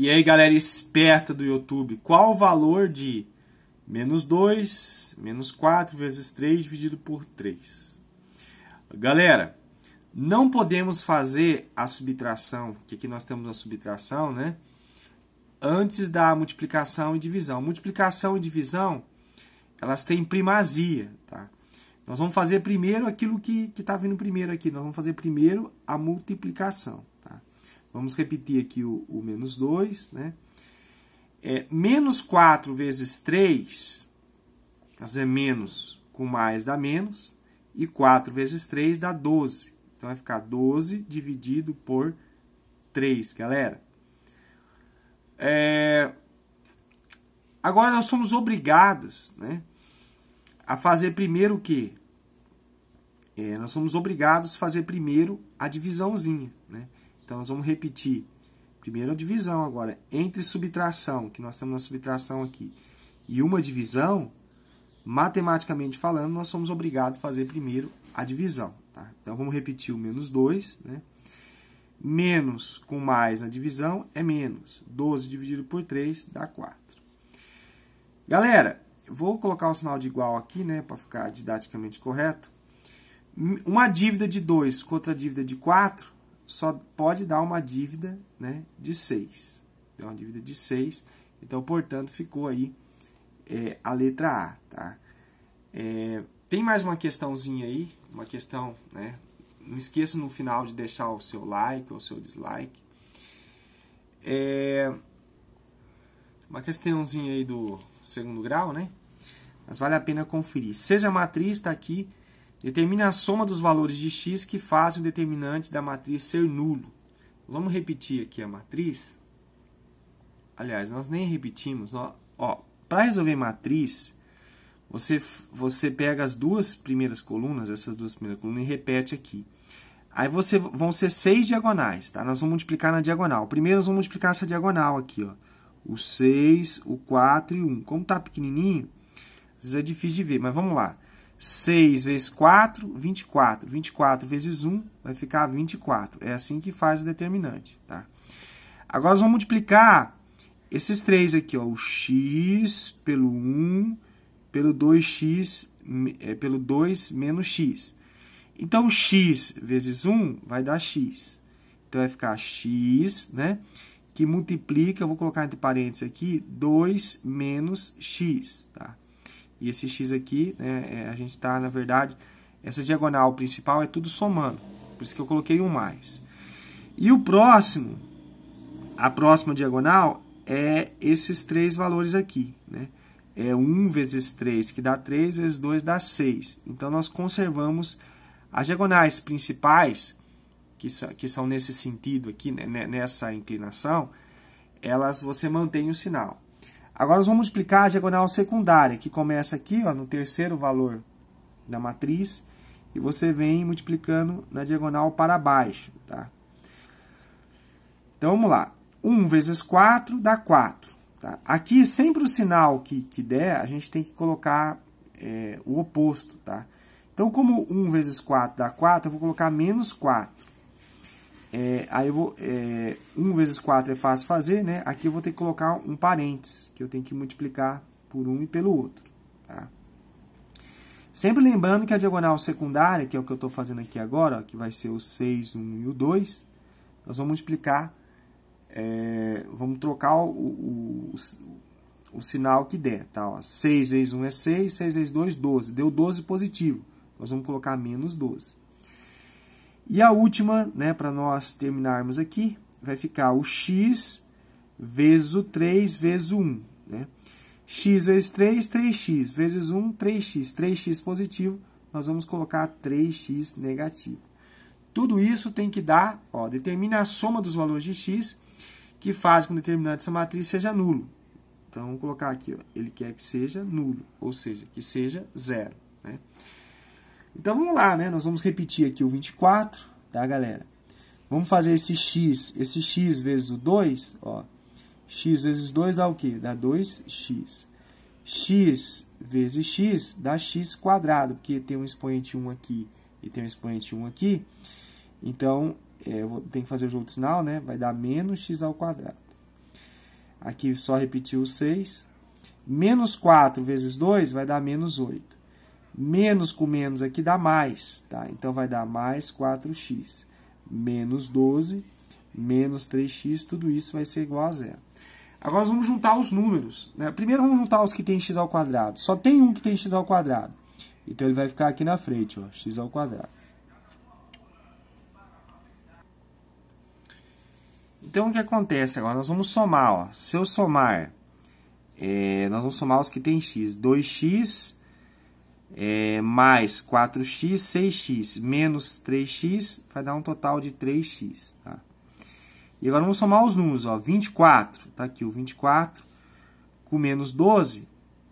E aí, galera esperta do YouTube, qual o valor de menos 2, menos 4 vezes 3 dividido por 3? Galera, não podemos fazer a subtração, que aqui nós temos a subtração, né? Antes da multiplicação e divisão. Multiplicação e divisão, elas têm primazia, tá? Nós vamos fazer primeiro aquilo que está vindo primeiro aqui. Nós vamos fazer primeiro a multiplicação. Vamos repetir aqui o, o menos 2, né? É, menos 4 vezes 3, quer dizer, menos com mais dá menos, e 4 vezes 3 dá 12. Então vai ficar 12 dividido por 3, galera. É... Agora nós somos obrigados né, a fazer primeiro o quê? É, nós somos obrigados a fazer primeiro a divisãozinha. Né? Então, nós vamos repetir. Primeira divisão agora. Entre subtração, que nós estamos na subtração aqui, e uma divisão, matematicamente falando, nós somos obrigados a fazer primeiro a divisão. Tá? Então, vamos repetir o menos 2, né? Menos com mais na divisão é menos. 12 dividido por 3 dá 4. Galera, vou colocar o sinal de igual aqui, né? Para ficar didaticamente correto. Uma dívida de 2 contra a dívida de 4 só pode dar uma dívida né, de 6. é uma dívida de 6. Então, portanto, ficou aí é, a letra A. Tá? É, tem mais uma questãozinha aí, uma questão, né? Não esqueça no final de deixar o seu like ou o seu dislike. É, uma questãozinha aí do segundo grau, né? Mas vale a pena conferir. Seja matriz, está aqui Determine a soma dos valores de x que fazem o determinante da matriz ser nulo. Vamos repetir aqui a matriz. Aliás, nós nem repetimos. Ó, ó Para resolver matriz, você, você pega as duas primeiras colunas, essas duas primeiras colunas, e repete aqui. Aí você, vão ser seis diagonais, tá? Nós vamos multiplicar na diagonal. Primeiro nós vamos multiplicar essa diagonal aqui, ó. O 6, o 4 e o 1. Como tá pequenininho, às vezes é difícil de ver, mas vamos lá. 6 vezes 4, 24. 24 vezes 1 vai ficar 24. É assim que faz o determinante. Tá? Agora nós vamos multiplicar esses três aqui. Ó, o x pelo 1, pelo 2x, é, pelo 2 menos x. Então, x vezes 1 vai dar x. Então, vai ficar x, né? Que multiplica, eu vou colocar entre parênteses aqui, 2 menos x, tá? E esse x aqui, né, é, a gente está, na verdade, essa diagonal principal é tudo somando. Por isso que eu coloquei um mais. E o próximo, a próxima diagonal é esses três valores aqui, né? É 1 vezes 3, que dá 3, vezes 2 dá 6. Então, nós conservamos as diagonais principais, que, são, que são nesse sentido aqui, né, né, nessa inclinação, elas você mantém o sinal. Agora nós vamos explicar a diagonal secundária, que começa aqui ó, no terceiro valor da matriz e você vem multiplicando na diagonal para baixo. Tá? Então vamos lá. 1 vezes 4 dá 4. Tá? Aqui sempre o sinal que, que der, a gente tem que colocar é, o oposto. Tá? Então como 1 vezes 4 dá 4, eu vou colocar menos 4. É, aí eu vou, é, 1 vezes 4 é fácil fazer, né? Aqui eu vou ter que colocar um parênteses, que eu tenho que multiplicar por um e pelo outro. Tá? Sempre lembrando que a diagonal secundária, que é o que eu estou fazendo aqui agora, ó, que vai ser o 6, 1 e o 2, nós vamos multiplicar, é, vamos trocar o, o, o, o, sinal que der. Tá? Ó, 6 vezes 1 é 6, 6 vezes 2, 12. Deu 12 positivo. Nós vamos colocar menos 12. E a última, né, para nós terminarmos aqui, vai ficar o x vezes o 3 vezes o 1. Né? x vezes 3, 3x, vezes 1, 3x. 3x positivo, nós vamos colocar 3x negativo. Tudo isso tem que dar, ó, determina a soma dos valores de x, que faz com que o determinante dessa matriz seja nulo. Então, vamos colocar aqui, ó, ele quer que seja nulo, ou seja, que seja zero. Né? Então vamos lá, né? Nós vamos repetir aqui o 24, tá, galera? Vamos fazer esse x, esse x vezes o 2, ó. x vezes 2 dá o quê? Dá 2x. x vezes x dá x quadrado, porque tem um expoente 1 aqui e tem um expoente 1 aqui. Então, é, eu vou, tenho que fazer o jogo de sinal, né? Vai dar menos x ao quadrado. Aqui só repetir o 6. Menos 4 vezes 2 vai dar menos 8. Menos com menos aqui é dá mais, tá? Então vai dar mais 4x menos 12 menos 3x, tudo isso vai ser igual a zero. Agora vamos juntar os números. Né? Primeiro vamos juntar os que tem x ao quadrado. Só tem um que tem x ao quadrado. Então ele vai ficar aqui na frente, ó, x ao quadrado. Então o que acontece agora? Nós vamos somar. Ó. Se eu somar, é, nós vamos somar os que tem x. 2x é, mais 4x, 6x, menos 3x, vai dar um total de 3x. Tá? E agora vamos somar os números. Ó, 24, está aqui o 24, com menos 12,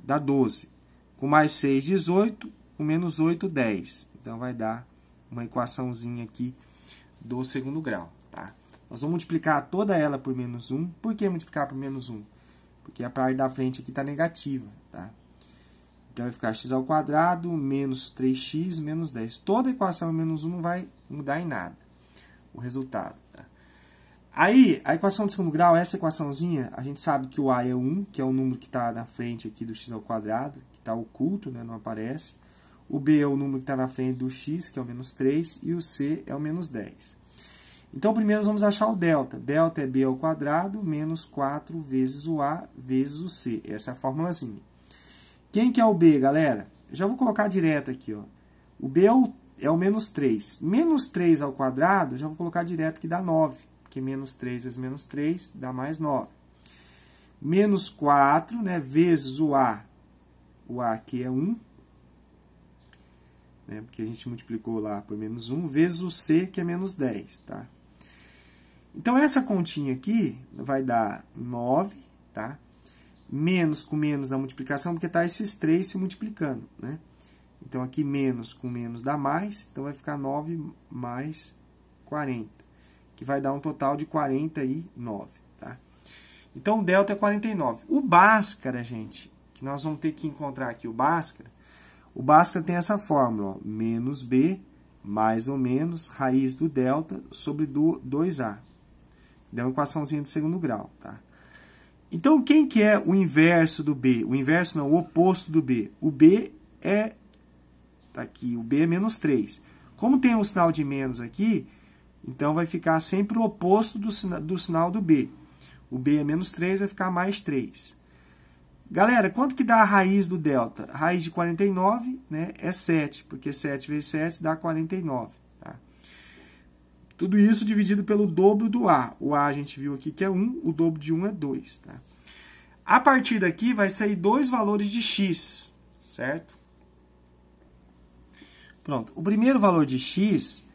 dá 12. Com mais 6, 18, com menos 8, 10. Então vai dar uma equaçãozinha aqui do segundo grau. Tá? Nós vamos multiplicar toda ela por menos 1. Por que multiplicar por menos 1? Porque a parte da frente aqui está negativa. Tá? Então, vai ficar x ao quadrado menos 3x menos 10. Toda equação menos 1 não vai mudar em nada o resultado. Tá? Aí, a equação de segundo grau, essa equaçãozinha, a gente sabe que o a é 1, que é o número que está na frente aqui do x ao quadrado, que está oculto, né, não aparece. O b é o número que está na frente do x, que é o menos 3, e o c é o menos 10. Então, primeiro nós vamos achar o delta. Delta é b ao quadrado menos 4 vezes o a vezes o c. Essa é a formulazinha. Quem que é o B, galera? já vou colocar direto aqui, ó. O B é o, é o menos 3. Menos 3 ao quadrado, já vou colocar direto que dá 9. Porque menos 3 vezes menos 3 dá mais 9. Menos 4, né, vezes o A. O A aqui é 1. Né, porque a gente multiplicou lá por menos 1, vezes o C, que é menos 10, tá? Então, essa continha aqui vai dar 9, tá? menos com menos da multiplicação, porque está esses três se multiplicando, né? Então, aqui menos com menos dá mais, então vai ficar 9 mais 40, que vai dar um total de 49, tá? Então, o delta é 49. O Bhaskara, gente, que nós vamos ter que encontrar aqui o Bhaskara, o Bhaskara tem essa fórmula, ó, menos b mais ou menos raiz do delta sobre 2a. Deu uma equaçãozinha de segundo grau, tá? Então, quem que é o inverso do B? O inverso não, o oposto do B. O B é... Está aqui, o B é menos 3. Como tem um sinal de menos aqui, então vai ficar sempre o oposto do, do sinal do B. O B é menos 3, vai ficar mais 3. Galera, quanto que dá a raiz do delta? raiz de 49 né, é 7, porque 7 vezes 7 dá 49. Tudo isso dividido pelo dobro do A. O A a gente viu aqui que é 1, o dobro de 1 é 2. Tá? A partir daqui vai sair dois valores de x, certo? Pronto. O primeiro valor de x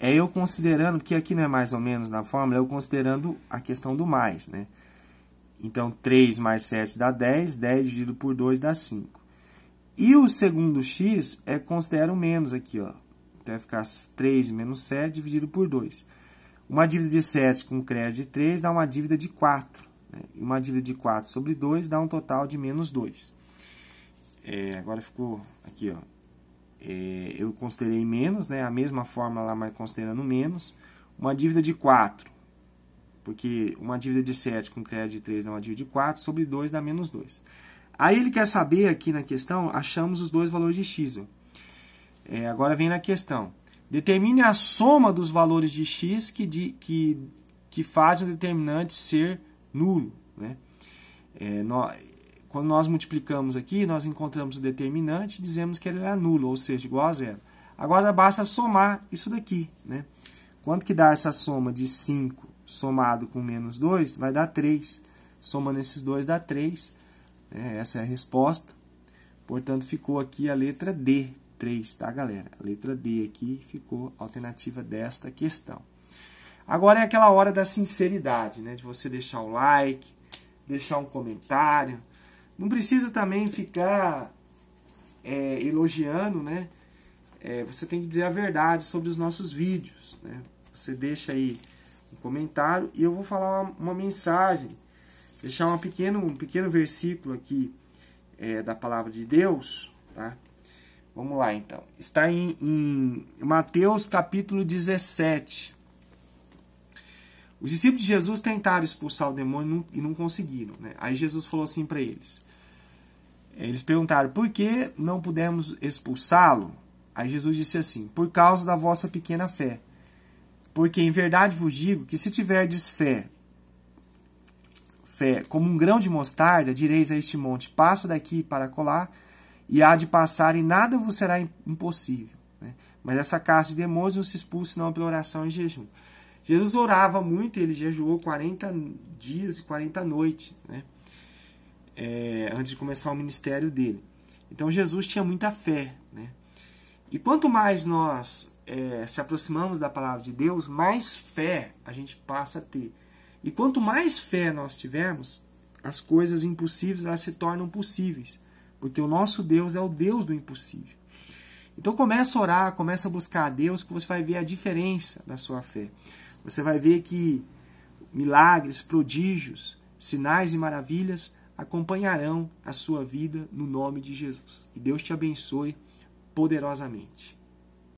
é eu considerando, porque aqui não é mais ou menos na fórmula, é eu considerando a questão do mais, né? Então, 3 mais 7 dá 10, 10 dividido por 2 dá 5. E o segundo x é considero menos aqui, ó. Então vai ficar 3 menos 7 dividido por 2. Uma dívida de 7 com crédito de 3 dá uma dívida de 4. Né? E uma dívida de 4 sobre 2 dá um total de menos 2. É, agora ficou aqui, ó. É, eu considerei menos, né? A mesma fórmula lá, mas considerando menos. Uma dívida de 4 porque uma dívida de 7 com crédito de 3 dá uma dívida de 4, sobre 2 dá menos 2. Aí ele quer saber aqui na questão, achamos os dois valores de x. Ó. É, agora vem na questão. Determine a soma dos valores de x que, de, que, que faz o determinante ser nulo. Né? É, quando nós multiplicamos aqui, nós encontramos o determinante e dizemos que ele é nulo, ou seja, igual a zero. Agora basta somar isso daqui. Né? Quanto que dá essa soma de 5 somado com menos 2? Vai dar 3. Somando esses dois dá 3. Né? Essa é a resposta. Portanto, ficou aqui a letra D, 3, tá, galera? A letra D aqui ficou alternativa desta questão. Agora é aquela hora da sinceridade, né? De você deixar o like, deixar um comentário. Não precisa também ficar é, elogiando, né? É, você tem que dizer a verdade sobre os nossos vídeos, né? Você deixa aí um comentário e eu vou falar uma, uma mensagem, deixar uma pequeno, um pequeno versículo aqui é, da palavra de Deus, tá? Vamos lá então. Está em, em Mateus capítulo 17. Os discípulos de Jesus tentaram expulsar o demônio e não conseguiram. Né? Aí Jesus falou assim para eles. Eles perguntaram por que não pudemos expulsá-lo. Aí Jesus disse assim: Por causa da vossa pequena fé. Porque em verdade vos digo que se tiverdes fé, fé como um grão de mostarda, direis a este monte: passa daqui para colar e há de passar, e nada vos será impossível. Né? Mas essa casta de demônios não se expulse, não pela oração e jejum. Jesus orava muito, ele jejuou 40 dias e 40 noites, né? É, antes de começar o ministério dele. Então Jesus tinha muita fé. Né? E quanto mais nós é, se aproximamos da palavra de Deus, mais fé a gente passa a ter. E quanto mais fé nós tivermos, as coisas impossíveis elas se tornam possíveis. Porque o nosso Deus é o Deus do impossível. Então começa a orar, começa a buscar a Deus, que você vai ver a diferença da sua fé. Você vai ver que milagres, prodígios, sinais e maravilhas acompanharão a sua vida no nome de Jesus. Que Deus te abençoe poderosamente.